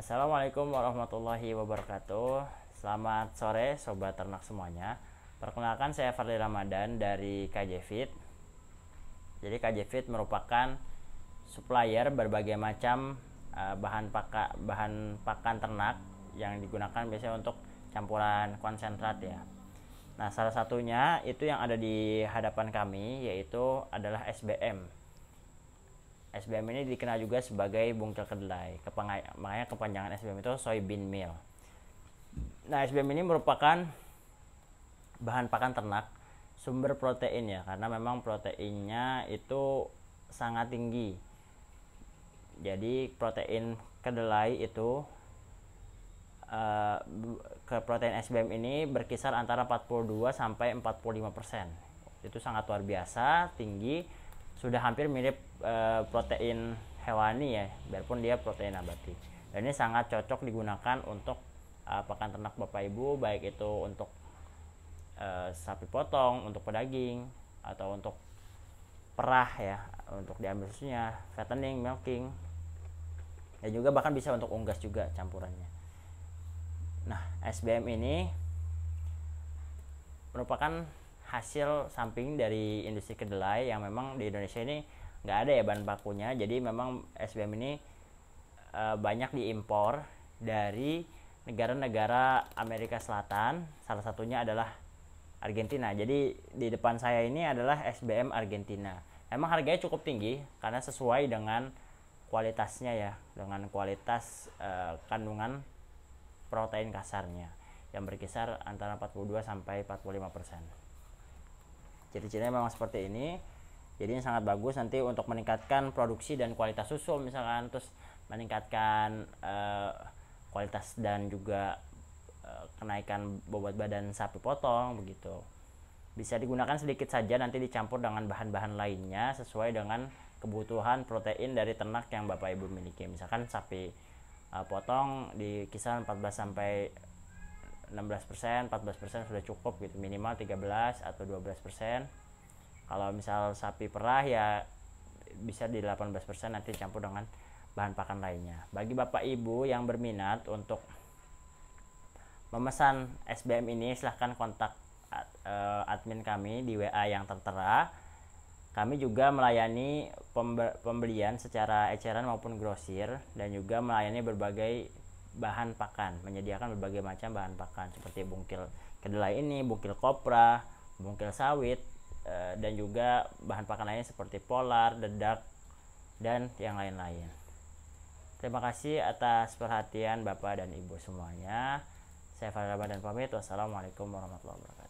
Assalamualaikum warahmatullahi wabarakatuh. Selamat sore sobat ternak semuanya. Perkenalkan saya Farli Ramadan dari KJ Fit. Jadi KJ Fit merupakan supplier berbagai macam uh, bahan pakan bahan pakan ternak yang digunakan biasanya untuk campuran konsentrat ya. Nah, salah satunya itu yang ada di hadapan kami yaitu adalah SBM SBM ini dikenal juga sebagai bungkil kedelai, makanya kepanjangan SBM itu soybean meal. Nah, SBM ini merupakan bahan pakan ternak, sumber protein ya, karena memang proteinnya itu sangat tinggi. Jadi protein kedelai itu uh, ke protein SBM ini berkisar antara 42 sampai 45 persen. Itu sangat luar biasa tinggi sudah hampir mirip e, protein hewani ya, biarpun dia protein nabati. Dan ini sangat cocok digunakan untuk e, pakan ternak Bapak Ibu, baik itu untuk e, sapi potong, untuk pedaging, atau untuk perah ya, untuk diambil susunya, fattening, milking. Dan juga bahkan bisa untuk unggas juga campurannya. Nah, SBM ini merupakan hasil samping dari industri kedelai yang memang di Indonesia ini nggak ada ya bahan bakunya jadi memang SBM ini e, banyak diimpor dari negara-negara Amerika Selatan salah satunya adalah Argentina jadi di depan saya ini adalah SBM Argentina emang harganya cukup tinggi karena sesuai dengan kualitasnya ya dengan kualitas e, kandungan protein kasarnya yang berkisar antara 42 sampai 45 persen ciri-cirinya memang seperti ini jadi ini sangat bagus nanti untuk meningkatkan produksi dan kualitas susu misalkan terus meningkatkan uh, kualitas dan juga uh, kenaikan bobot badan sapi potong begitu bisa digunakan sedikit saja nanti dicampur dengan bahan-bahan lainnya sesuai dengan kebutuhan protein dari ternak yang bapak ibu miliki misalkan sapi uh, potong di kisaran 14 sampai 16%, 14% sudah cukup gitu. Minimal 13 atau 12%. Kalau misal sapi perah ya bisa di 18% nanti campur dengan bahan pakan lainnya. Bagi Bapak Ibu yang berminat untuk memesan SBM ini silahkan kontak eh, admin kami di WA yang tertera. Kami juga melayani pembelian secara eceran maupun grosir dan juga melayani berbagai bahan pakan, menyediakan berbagai macam bahan pakan seperti bungkil kedelai ini, bungkil kopra, bungkil sawit, eh, dan juga bahan pakan lainnya seperti polar, dedak, dan yang lain-lain. Terima kasih atas perhatian Bapak dan Ibu semuanya. Saya Farah dan pamit. Wassalamualaikum warahmatullahi wabarakatuh.